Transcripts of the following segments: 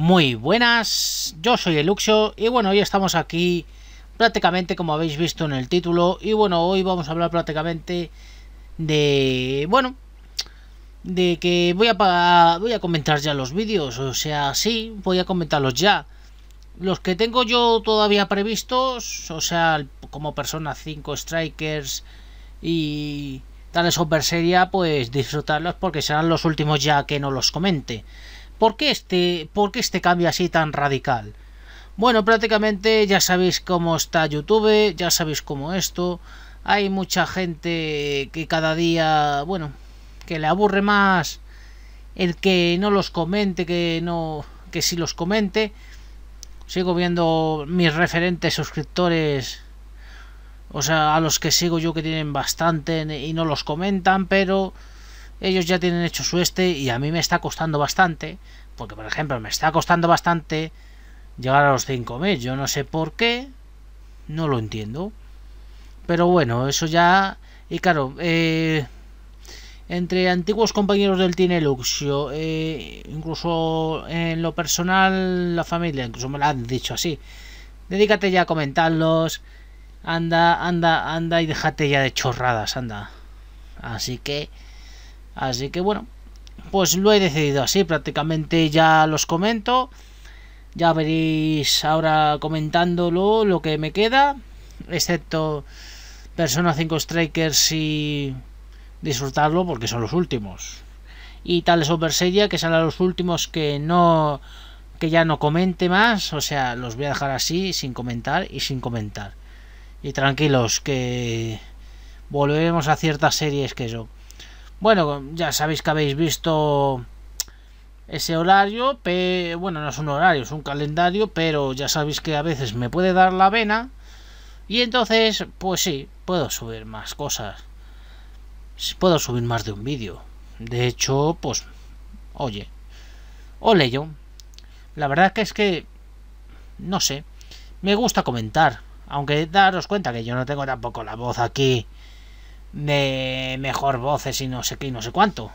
Muy buenas, yo soy Eluxio y bueno, hoy estamos aquí prácticamente como habéis visto en el título y bueno, hoy vamos a hablar prácticamente de, bueno, de que voy a, voy a comentar ya los vídeos, o sea, sí, voy a comentarlos ya. Los que tengo yo todavía previstos, o sea, como Persona 5, Strikers y tales super Seria, pues disfrutarlos porque serán los últimos ya que no los comente. ¿Por qué este, este cambio así tan radical? Bueno, prácticamente ya sabéis cómo está YouTube, ya sabéis cómo esto. Hay mucha gente que cada día, bueno, que le aburre más el que no los comente, que no, que si los comente. Sigo viendo mis referentes suscriptores, o sea, a los que sigo yo que tienen bastante y no los comentan, pero ellos ya tienen hecho su este y a mí me está costando bastante, porque por ejemplo me está costando bastante llegar a los 5.000, yo no sé por qué, no lo entiendo. Pero bueno, eso ya... Y claro, eh, entre antiguos compañeros del Tine Luxio, eh, incluso en lo personal, la familia, incluso me lo han dicho así, dedícate ya a comentarlos, anda, anda, anda y déjate ya de chorradas, anda. Así que... Así que bueno, pues lo he decidido así, prácticamente ya los comento. Ya veréis ahora comentándolo lo que me queda, excepto Persona 5 Strikers y disfrutarlo porque son los últimos. Y Tales super serie que serán los últimos que no que ya no comente más, o sea, los voy a dejar así sin comentar y sin comentar. Y tranquilos que volveremos a ciertas series que yo bueno, ya sabéis que habéis visto ese horario, bueno, no es un horario, es un calendario, pero ya sabéis que a veces me puede dar la vena y entonces, pues sí, puedo subir más cosas. Puedo subir más de un vídeo. De hecho, pues, oye, o yo. La verdad que es que, no sé, me gusta comentar, aunque daros cuenta que yo no tengo tampoco la voz aquí de mejor voces y no sé qué y no sé cuánto.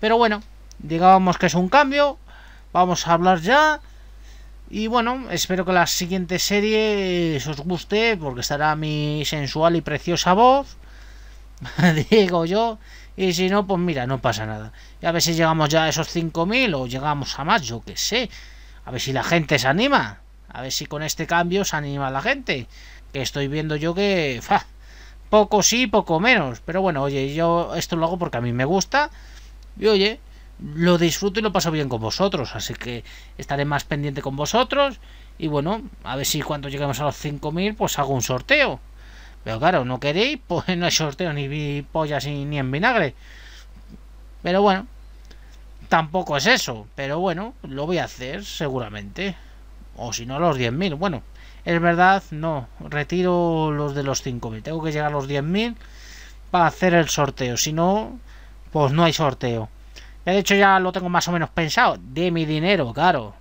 Pero bueno, digamos que es un cambio. Vamos a hablar ya. Y bueno, espero que la siguiente serie os guste porque estará mi sensual y preciosa voz. digo yo. Y si no, pues mira, no pasa nada. Y a ver si llegamos ya a esos 5.000 o llegamos a más, yo qué sé. A ver si la gente se anima. A ver si con este cambio se anima la gente. Que estoy viendo yo que... Poco sí, poco menos. Pero bueno, oye, yo esto lo hago porque a mí me gusta. Y oye, lo disfruto y lo paso bien con vosotros. Así que estaré más pendiente con vosotros. Y bueno, a ver si cuando lleguemos a los 5.000, pues hago un sorteo. Pero claro, no queréis, pues no hay sorteo ni pollas ni en vinagre. Pero bueno, tampoco es eso. Pero bueno, lo voy a hacer seguramente. O si no, a los 10.000. Bueno, es verdad, no. Retiro los de los 5.000. Tengo que llegar a los 10.000 para hacer el sorteo. Si no, pues no hay sorteo. De hecho, ya lo tengo más o menos pensado. De mi dinero, claro.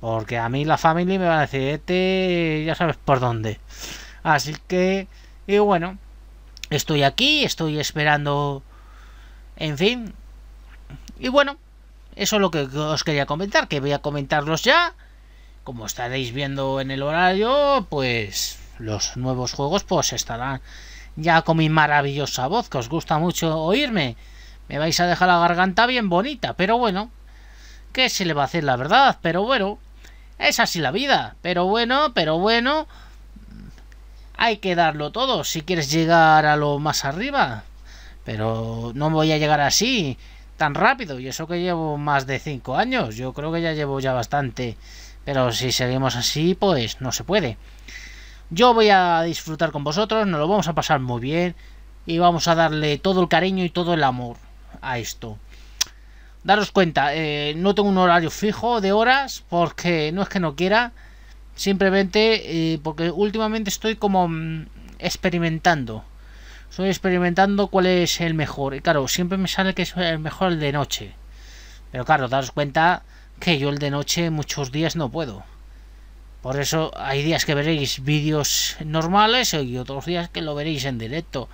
Porque a mí la familia me va a decir, este ya sabes por dónde. Así que, y bueno, estoy aquí, estoy esperando. En fin. Y bueno, eso es lo que os quería comentar, que voy a comentarlos ya como estaréis viendo en el horario, pues los nuevos juegos pues estarán ya con mi maravillosa voz, que os gusta mucho oírme. Me vais a dejar la garganta bien bonita, pero bueno, ¿qué se le va a hacer la verdad? Pero bueno, es así la vida, pero bueno, pero bueno, hay que darlo todo si quieres llegar a lo más arriba. Pero no voy a llegar así, tan rápido, y eso que llevo más de 5 años, yo creo que ya llevo ya bastante pero si seguimos así, pues no se puede. Yo voy a disfrutar con vosotros, nos lo vamos a pasar muy bien y vamos a darle todo el cariño y todo el amor a esto. Daros cuenta, eh, no tengo un horario fijo de horas porque no es que no quiera, simplemente eh, porque últimamente estoy como mm, experimentando. Estoy experimentando cuál es el mejor. Y claro, siempre me sale que es el mejor de noche. Pero claro, daros cuenta que yo el de noche muchos días no puedo. Por eso hay días que veréis vídeos normales y otros días que lo veréis en directo.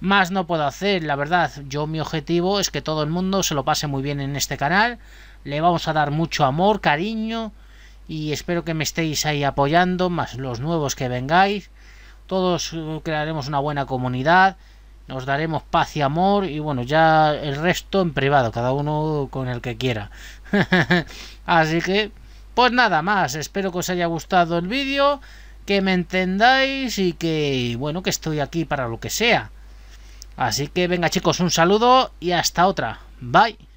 Más no puedo hacer, la verdad. Yo mi objetivo es que todo el mundo se lo pase muy bien en este canal. Le vamos a dar mucho amor, cariño y espero que me estéis ahí apoyando, más los nuevos que vengáis. Todos crearemos una buena comunidad nos daremos paz y amor y bueno, ya el resto en privado, cada uno con el que quiera. Así que, pues nada más, espero que os haya gustado el vídeo, que me entendáis y que, bueno, que estoy aquí para lo que sea. Así que venga chicos, un saludo y hasta otra. Bye.